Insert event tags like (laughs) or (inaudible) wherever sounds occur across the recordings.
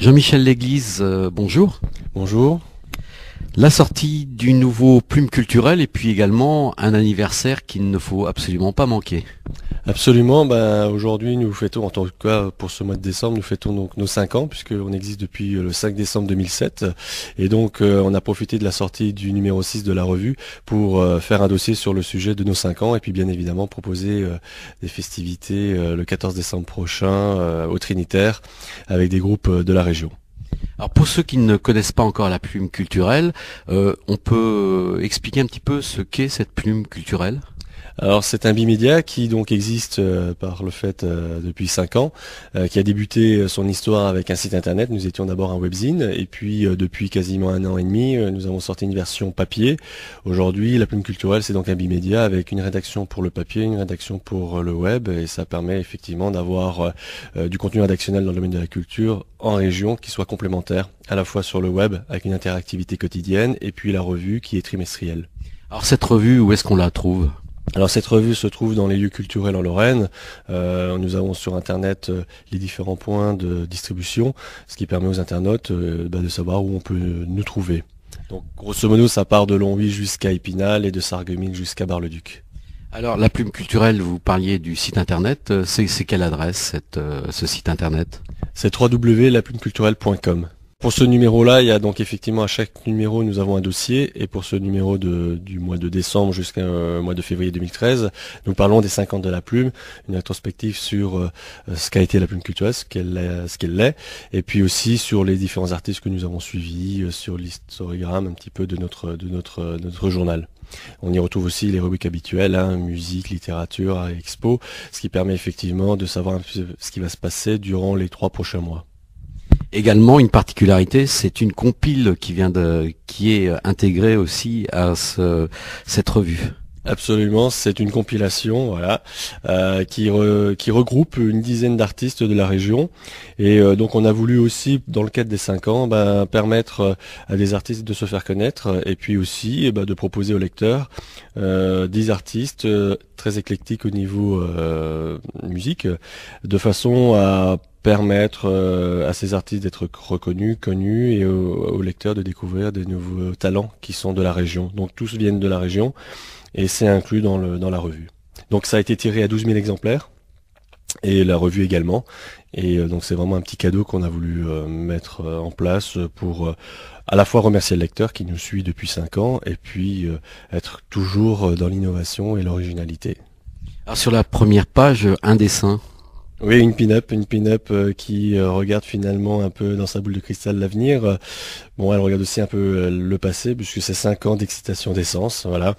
Jean-Michel Léglise, euh, bonjour. Bonjour. La sortie du nouveau Plume culturel et puis également un anniversaire qu'il ne faut absolument pas manquer. Absolument, ben, aujourd'hui nous fêtons, en tout cas pour ce mois de décembre, nous fêtons donc nos 5 ans puisqu'on existe depuis euh, le 5 décembre 2007 et donc euh, on a profité de la sortie du numéro 6 de la revue pour euh, faire un dossier sur le sujet de nos 5 ans et puis bien évidemment proposer des festivités le 14 décembre prochain au Trinitaire avec des groupes de la région. Alors pour ceux qui ne connaissent pas encore la plume culturelle, euh, on peut euh, expliquer un petit peu ce qu'est cette plume culturelle alors c'est un bimédia qui donc existe euh, par le fait euh, depuis 5 ans, euh, qui a débuté son histoire avec un site internet. Nous étions d'abord un webzine et puis depuis quasiment un an et demi, nous avons sorti une version papier. Aujourd'hui, la plume culturelle, c'est donc un bimédia avec une rédaction pour le papier, une rédaction pour le web et ça permet effectivement d'avoir du contenu rédactionnel dans le domaine de la culture en région qui soit complémentaire à la fois sur le web avec une interactivité quotidienne et puis la revue qui est trimestrielle. Alors cette revue, où est-ce qu'on la trouve alors cette revue se trouve dans les lieux culturels en Lorraine. Euh, nous avons sur Internet euh, les différents points de distribution, ce qui permet aux internautes euh, bah, de savoir où on peut nous trouver. Donc grosso modo, ça part de Longwy jusqu'à Épinal et de Sarreguemines jusqu'à Bar-le-Duc. Alors la plume culturelle, vous parliez du site internet. C'est quelle adresse ce site internet C'est www.laplumeculturelle.com. Pour ce numéro-là, il y a donc effectivement à chaque numéro, nous avons un dossier. Et pour ce numéro du mois de décembre jusqu'au euh, mois de février 2013, nous parlons des 50 de la plume, une rétrospective sur euh, ce qu'a été la plume culturelle, ce qu'elle ce et puis aussi sur les différents artistes que nous avons suivis, euh, sur l'historigramme un petit peu de notre de notre notre journal. On y retrouve aussi les rubriques habituelles, hein, musique, littérature, expo, ce qui permet effectivement de savoir ce qui va se passer durant les trois prochains mois. Également, une particularité, c'est une compile qui vient de, qui est intégrée aussi à cette revue. Absolument, c'est une compilation, voilà, euh, qui, qui regroupe une dizaine d'artistes de la région. Et euh, donc, on a voulu aussi, dans le cadre des cinq ans, ben, permettre euh, à des artistes de se faire connaître, et puis aussi eh ben, de proposer aux lecteurs euh, des artistes très éclectiques au niveau musique, de façon à permettre euh, à ces artistes d'être reconnus, connus et aux, lecteurs de découvrir des nouveaux talents qui sont de la région. Donc tous viennent de la région et c'est inclus dans, le, dans la revue. Donc ça a été tiré à 12 000 exemplaires et la revue également. Et euh, donc c'est vraiment un petit cadeau qu'on a voulu euh, mettre en place pour à la fois remercier le lecteur qui nous suit depuis 5 ans et puis être toujours dans l'innovation et l'originalité. Alors sur la première page, un dessin oui, une pin-up, une pin-up euh, qui euh, regarde finalement un peu dans sa boule de cristal l'avenir. Euh, bon, elle regarde aussi un peu le passé, puisque c'est 5 ans d'excitation d'essence. Voilà.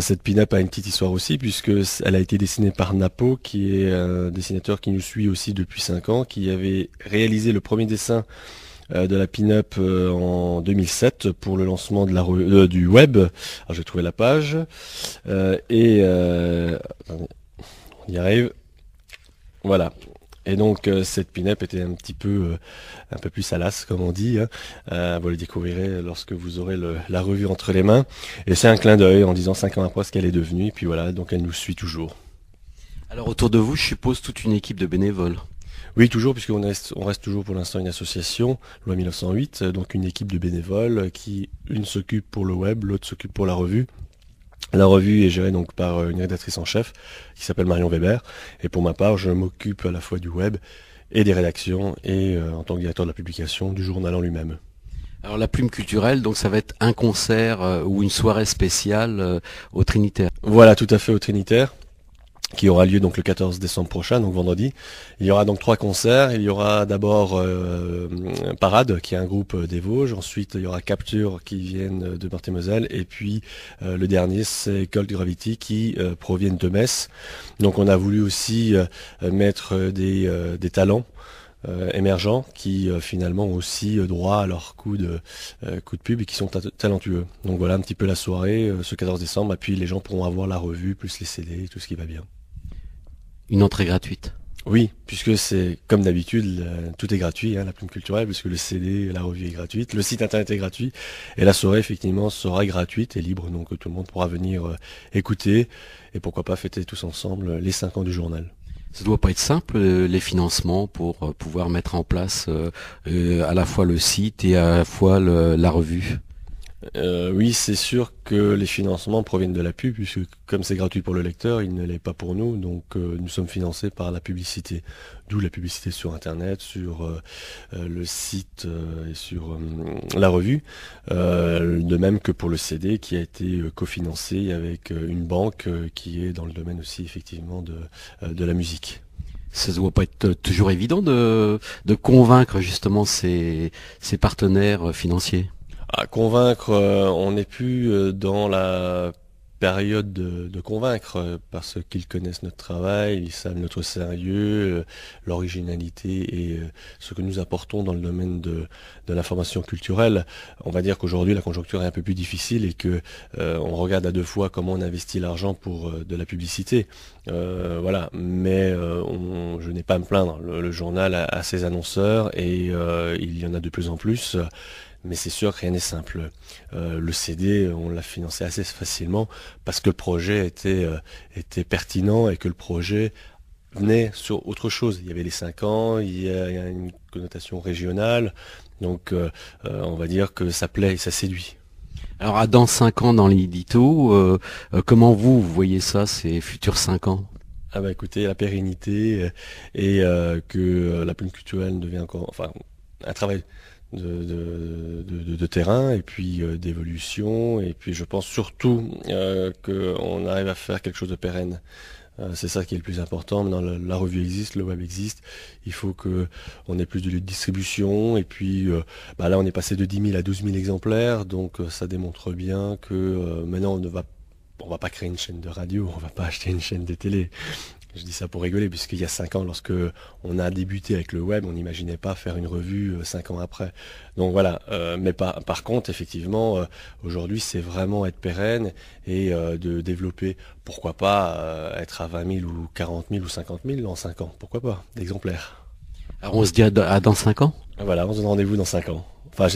cette pin-up a une petite histoire aussi, puisque elle a été dessinée par Napo, qui est un dessinateur qui nous suit aussi depuis 5 ans, qui avait réalisé le premier dessin de la pin-up en 2007 pour le lancement de la du web. Alors j'ai trouvé la page et on y arrive. Voilà. Et donc euh, cette pinep était un petit peu euh, un peu plus salace comme on dit. Hein. Euh, vous le découvrirez lorsque vous aurez la revue entre les mains. Et c'est un clin d'œil en disant cinq ans après ce qu'elle est devenue. Et puis voilà, donc elle nous suit toujours. Alors autour de vous, je suppose toute une équipe de bénévoles. Oui, toujours, puisqu'on on reste toujours pour l'instant une association, loi 1908, donc une équipe de bénévoles qui, une s'occupe pour le web, l'autre s'occupe pour la revue, la revue est gérée donc par euh, une rédactrice en chef qui s'appelle Marion Weber. Et pour ma part, je m'occupe à la fois du web et des rédactions et euh, en tant que directeur de la publication du journal en lui-même. Alors la plume culturelle, donc ça va être un concert euh, ou une soirée spéciale au Trinitaire. Voilà, tout à fait au Trinitaire qui aura lieu donc le 14 décembre prochain, donc vendredi. Il y aura donc trois concerts. Il y aura d'abord euh, Parade, qui est un groupe euh, des Vosges. Ensuite, il y aura Capture, qui viennent de martin et moselle Et puis euh, le dernier, c'est Cold Gravity, qui proviennent de Metz. Donc on a voulu aussi mettre des, talents. émergents qui finalement ont aussi droit à leur coup de, coup de pub et qui sont talentueux. Donc voilà un petit peu la soirée ce 14 décembre et puis les gens pourront avoir la revue plus les CD tout ce qui va bien une entrée gratuite. Oui, puisque c'est comme d'habitude, tout est gratuit, hein, la plume culturelle, puisque le CD, la revue est gratuite, le site internet est gratuit, et la soirée effectivement sera gratuite et libre, donc tout le monde pourra venir euh, écouter et pourquoi pas fêter tous ensemble euh, les 5 ans du journal. Ça doit pas être simple euh, les financements pour pouvoir mettre en place à la fois le site et à la fois la revue. Euh, oui, c'est sûr que les financements proviennent de la pub, puisque comme c'est gratuit pour le lecteur, il ne l'est pas pour nous, donc euh, nous sommes financés par la publicité. D'où la publicité sur Internet, sur euh, le site et sur la revue. de même que pour le CD qui a été cofinancé avec une banque qui est dans le domaine aussi effectivement de, la musique ça ne doit pas être toujours évident de, convaincre justement ces partenaires financiers convaincre, euh, on n'est plus euh, dans la période de, convaincre euh, parce qu'ils connaissent notre travail, ils savent notre sérieux, l'originalité et ce que nous apportons dans le domaine de, de la culturelle. On va dire qu'aujourd'hui la conjoncture est un peu plus difficile et que on regarde à deux fois comment on investit l'argent pour de la publicité. voilà, mais je n'ai pas à me plaindre. Le, journal a, ses annonceurs et il y en a de plus en plus mais c'est sûr que rien n'est simple. Euh, le CD, on l'a financé assez facilement parce que le projet euh, était, pertinent et que le projet venait sur autre chose. Il y avait les 5 ans, il y a une connotation régionale, donc euh, on va dire que ça plaît et ça séduit. Alors dans 5 ans dans l'édito, comment vous, voyez ça, ces futurs 5 ans ah bah écoutez, la pérennité et que la plume culturelle devient encore, enfin, un travail de, terrain et puis euh, d'évolution. Et puis je pense surtout euh, qu'on arrive à faire quelque chose de pérenne. Euh, c'est ça qui est le plus important. Maintenant, la, revue existe, le web existe. Il faut qu'on ait plus de distribution. Et puis bah là, on est passé de 10 000 à 12 000 exemplaires. Donc ça démontre bien que maintenant, on ne va, on va pas créer une chaîne de radio, on va pas (laughs) acheter une chaîne de télé je dis ça pour rigoler, puisqu'il y a cinq ans, lorsque on a débuté avec le web, on n'imaginait pas faire une revue euh, cinq ans après. Donc voilà, euh, mais par contre, effectivement, euh, aujourd'hui, c'est vraiment être pérenne et de développer, pourquoi pas, être à 20 000 ou 40 000 ou 50 000 en cinq ans, pourquoi pas, d'exemplaires. Alors on se dit à dans cinq ans Voilà, on se donne rendez-vous dans cinq ans. Enfin,